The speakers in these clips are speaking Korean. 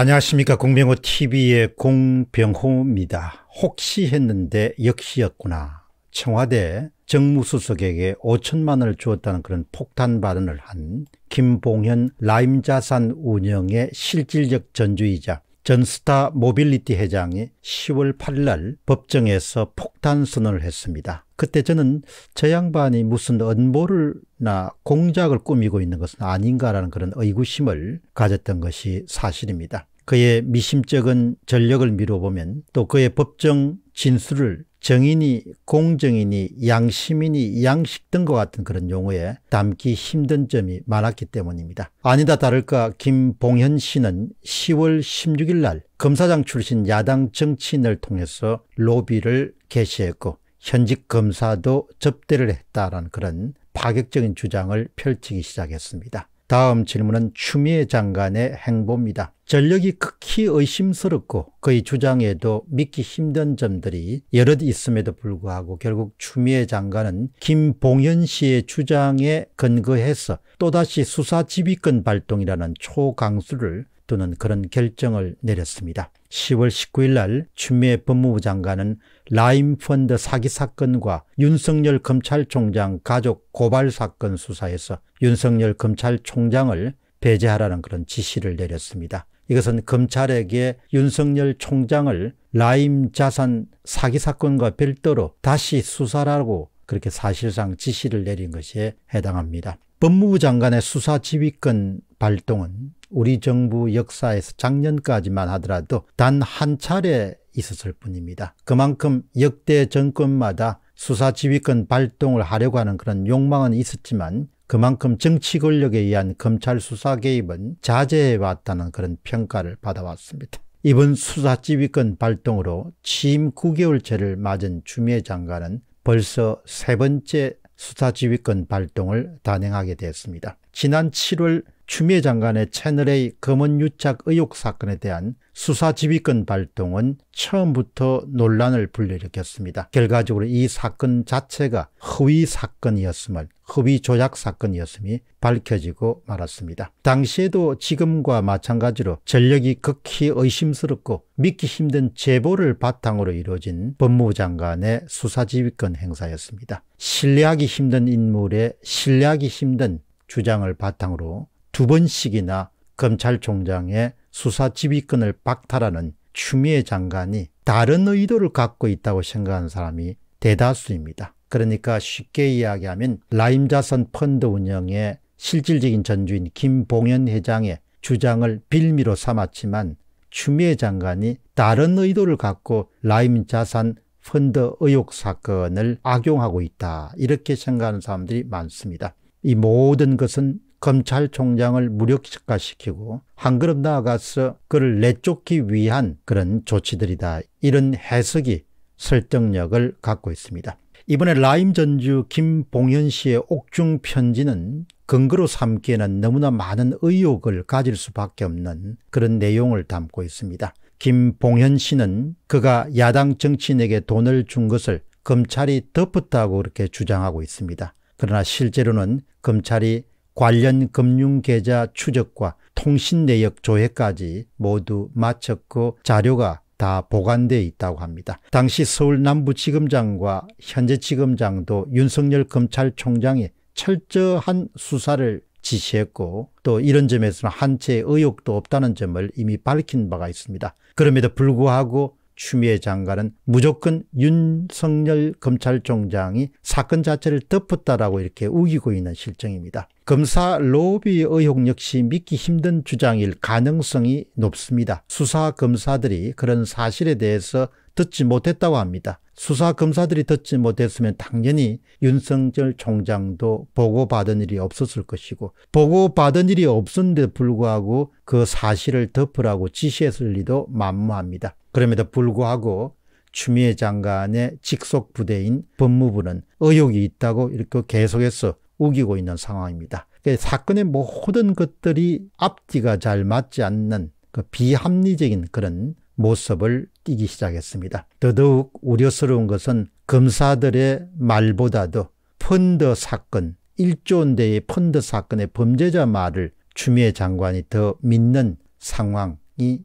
안녕하십니까 공병호 TV의 공병호입니다. 혹시 했는데 역시였구나. 청와대 정무수석에게 5천만 원을 주었다는 그런 폭탄 발언을 한 김봉현 라임자산 운영의 실질적 전주이자 전스타 모빌리티 회장이 10월 8일 날 법정에서 폭탄 선언을 했습니다. 그때 저는 저 양반이 무슨 언보를나 공작을 꾸미고 있는 것은 아닌가라는 그런 의구심을 가졌던 것이 사실입니다. 그의 미심쩍은 전력을 미뤄보면 또 그의 법정 진술을 정인이 공정인이 양심인이 양식 등과 같은 그런 용어에 담기 힘든 점이 많았기 때문입니다. 아니다 다를까 김봉현 씨는 10월 16일 날 검사장 출신 야당 정치인을 통해서 로비를 개시했고 현직 검사도 접대를 했다라는 그런 파격적인 주장을 펼치기 시작했습니다. 다음 질문은 추미애 장관의 행보입니다. 전력이 극히 의심스럽고 그의 주장에도 믿기 힘든 점들이 여럿 있음에도 불구하고 결국 추미애 장관은 김봉현 씨의 주장에 근거해서 또다시 수사지휘권 발동이라는 초강수를 두는 그런 결정을 내렸습니다. 10월 19일 날 추미애 법무부 장관은 라임펀드 사기 사건과 윤석열 검찰총장 가족 고발 사건 수사에서 윤석열 검찰총장을 배제하라는 그런 지시를 내렸습니다. 이것은 검찰에게 윤석열 총장을 라임 자산 사기 사건과 별도로 다시 수사라고 그렇게 사실상 지시를 내린 것에 해당합니다. 법무부 장관의 수사 지휘권 발동은 우리 정부 역사에서 작년까지만 하더라도 단 한 차례 있었을 뿐입니다. 그만큼 역대 정권마다 수사 지휘권 발동을 하려고 하는 그런 욕망은 있었지만 그만큼 정치 권력에 의한 검찰 수사 개입은 자제해왔다는 그런 평가를 받아왔습니다. 이번 수사 지휘권 발동으로 취임 9개월째를 맞은 주미애 장관은 벌써 세 번째 수사 지휘권 발동을 단행하게 되었습니다. 지난 7월 추미애 장관의 채널A 검은 유착 의혹 사건에 대한 수사지휘권 발동은 처음부터 논란을 불러일으켰습니다. 결과적으로 이 사건 자체가 허위 사건이었음을 허위 조작 사건이었음이 밝혀지고 말았습니다. 당시에도 지금과 마찬가지로 전력이 극히 의심스럽고 믿기 힘든 제보를 바탕으로 이루어진 법무부 장관의 수사지휘권 행사였습니다. 신뢰하기 힘든 인물의 신뢰하기 힘든 주장을 바탕으로 두 번씩이나 검찰총장의 수사 지휘권을 박탈하는 추미애 장관이 다른 의도를 갖고 있다고 생각하는 사람이 대다수입니다. 그러니까 쉽게 이야기하면 라임자선 펀드 운영의 실질적인 전주인 김봉현 회장의 주장을 빌미로 삼았지만 추미애 장관이 다른 의도를 갖고 라임자산 펀드 의혹 사건을 악용하고 있다 이렇게 생각하는 사람들이 많습니다. 이 모든 것은 검찰총장을 무력화시키고 한 걸음 나아가서 그를 내쫓기 위한 그런 조치들이다. 이런 해석이 설득력을 갖고 있습니다. 이번에 라임 전주 김봉현 씨의 옥중 편지는 근거로 삼기에는 너무나 많은 의혹을 가질 수밖에 없는 그런 내용을 담고 있습니다. 김봉현 씨는 그가 야당 정치인에게 돈을 준 것을 검찰이 덮었다고 그렇게 주장하고 있습니다. 그러나 실제로는 검찰이 관련 금융계좌 추적과 통신 내역 조회까지 모두 마쳤고 자료가 다보관되어 있다고 합니다. 당시 서울 남부지검장과 현재지검장도 윤석열 검찰총장이 철저한 수사를 지시했고 또 이런 점에서는 한 채의 의혹도 없다는 점을 이미 밝힌 바가 있습니다. 그럼에도 불구하고 추미애 장관은 무조건 윤석열 검찰총장이 사건 자체를 덮었다라고 이렇게 우기고 있는 실정입니다. 검사 로비 의혹 역시 믿기 힘든 주장일 가능성이 높습니다. 수사 검사들이 그런 사실에 대해서 듣지 못했다고 합니다. 수사 검사들이 듣지 못했으면 당연히 윤석열 총장도 보고받은 일이 없었을 것이고 보고받은 일이 없었는데 불구하고 그 사실을 덮으라고 지시했을 리도 만무합니다. 그럼에도 불구하고 추미애 장관의 직속 부대인 법무부는 의혹이 있다고 이렇게 계속해서 우기고 있는 상황입니다. 그러니까 사건의 모든 것들이 앞뒤가 잘 맞지 않는 그 비합리적인 그런 모습을 띠기 시작했습니다. 더더욱 우려스러운 것은 검사들의 말보다도 펀드 사건, 1조 원대의 펀드 사건의 범죄자 말을 추미애 장관이 더 믿는 상황이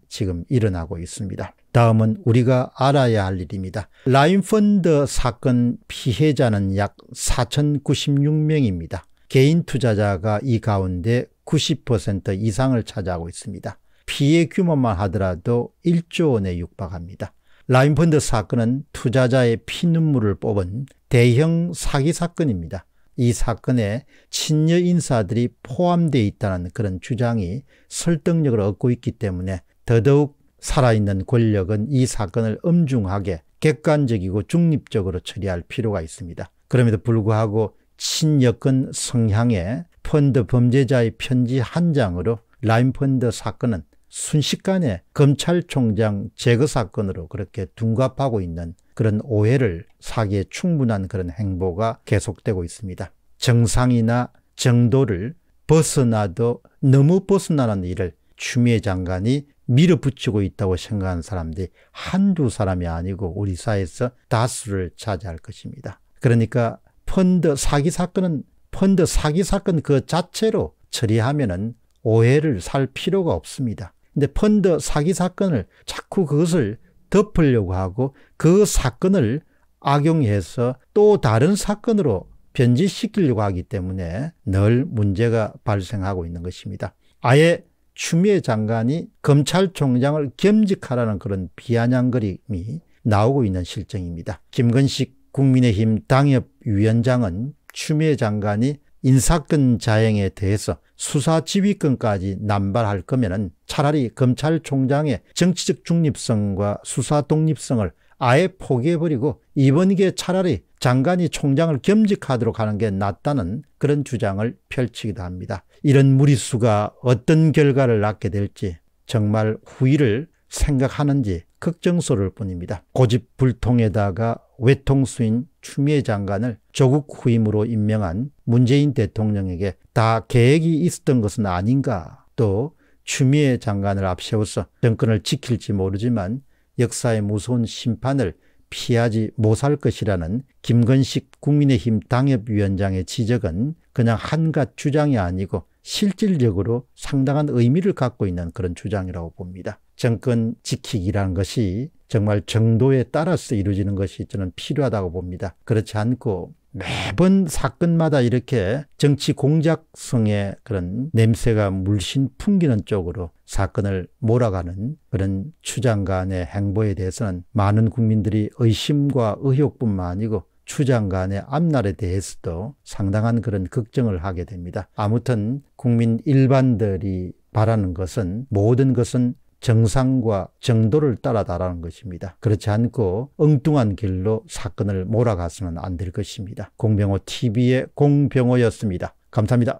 지금 일어나고 있습니다. 다음은 우리가 알아야 할 일입니다. 라인펀드 사건 피해자는 약 4,096명입니다. 개인 투자자가 이 가운데 90% 이상을 차지하고 있습니다. 피해 규모만 하더라도 1조 원에 육박합니다. 라인펀드 사건은 투자자의 피눈물을 뽑은 대형 사기 사건입니다. 이 사건에 친여 인사들이 포함되어 있다는 그런 주장이 설득력을 얻고 있기 때문에 더더욱 살아있는 권력은 이 사건을 엄중하게 객관적이고 중립적으로 처리할 필요가 있습니다. 그럼에도 불구하고 친여권 성향의 펀드 범죄자의 편지 한 장으로 라인펀드 사건은 순식간에 검찰총장 제거 사건으로 그렇게 둔갑하고 있는 그런 오해를 사기에 충분한 그런 행보가 계속되고 있습니다. 정상이나 정도를 벗어나도 너무 벗어나는 일을 추미애 장관이 밀어붙이고 있다고 생각하는 사람들이 한두 사람이 아니고 우리 사회에서 다수를 차지할 것입니다. 그러니까 펀드 사기 사건은 펀드 사기 사건 그 자체로 처리하면은 오해를 살 필요가 없습니다. 근데 펀드 사기 사건을 자꾸 그것을 덮으려고 하고 그 사건을 악용해서 또 다른 사건으로 변질시키려고 하기 때문에 늘 문제가 발생하고 있는 것입니다. 아예 추미애 장관이 검찰총장을 겸직하라는 그런 비아냥거림이 나오고 있는 실정입니다. 김건식 국민의힘 당협위원장은 추미애 장관이 인사권 자행에 대해서 수사 지휘권까지 남발할 거면 차라리 검찰총장의 정치적 중립성과 수사 독립성을 아예 포기해버리고 이번 기회에 차라리 장관이 총장을 겸직하도록 하는 게 낫다는 그런 주장을 펼치기도 합니다. 이런 무리수가 어떤 결과를 낳게 될지 정말 후일을 생각하는지 걱정스러울 뿐입니다. 고집불통에다가 외통수인 추미애 장관을 조국 후임으로 임명한 문재인 대통령에게 다 계획이 있었던 것은 아닌가 또 추미애 장관을 앞세워서 정권을 지킬지 모르지만 역사의 무서운 심판을 피하지 못할 것이라는 김건식 국민의힘 당협위원장의 지적은 그냥 한갓 주장이 아니고 실질적으로 상당한 의미를 갖고 있는 그런 주장이라고 봅니다. 정권 지키기라는 것이 정말 정도에 따라서 이루어지는 것이 저는 필요하다고 봅니다. 그렇지 않고 매번 사건마다 이렇게 정치 공작성의 그런 냄새가 물씬 풍기는 쪽으로 사건을 몰아가는 그런 추장관의 행보에 대해서는 많은 국민들이 의심과 의혹뿐만 아니고 추장관의 앞날에 대해서도 상당한 그런 걱정을 하게 됩니다. 아무튼 국민 일반들이 바라는 것은 모든 것은 정상과 정도를 따라다라는 것입니다. 그렇지 않고 엉뚱한 길로 사건을 몰아가서는 안 될 것입니다. 공병호 TV의 공병호였습니다. 감사합니다.